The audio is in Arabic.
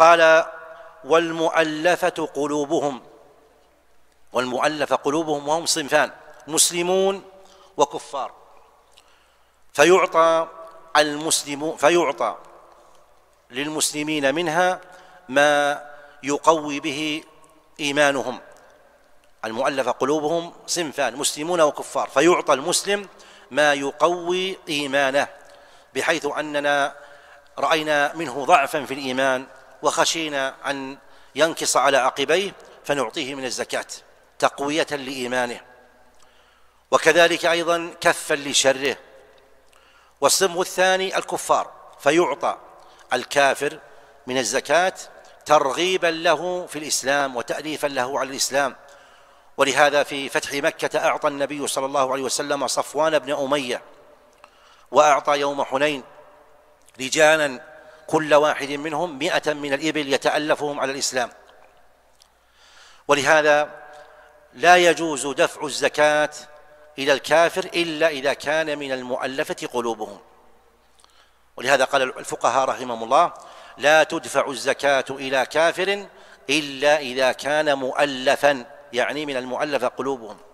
قال والمؤلفة قلوبهم والمؤلفة قلوبهم وهم صنفان مسلمون وكفار فيعطى المسلم فيعطى للمسلمين منها ما يقوي به إيمانهم المؤلفة قلوبهم صنفان مسلمون وكفار فيعطى المسلم ما يقوي إيمانه بحيث أننا رأينا منه ضعفا في الإيمان وخشينا أن ينكص على عقبيه فنعطيه من الزكاة تقوية لإيمانه وكذلك أيضا كفا لشره والصنف الثاني الكفار فيعطى الكافر من الزكاة ترغيبا له في الإسلام وتأليفا له على الإسلام ولهذا في فتح مكة أعطى النبي صلى الله عليه وسلم صفوان بن أمية وأعطى يوم حنين رجالا كل واحد منهم مئة من الإبل يتألفهم على الإسلام ولهذا لا يجوز دفع الزكاة إلى الكافر إلا إذا كان من المؤلفة قلوبهم ولهذا قال الفقهاء رحمهم الله لا تدفع الزكاة إلى كافر إلا إذا كان مؤلفا يعني من المؤلفة قلوبهم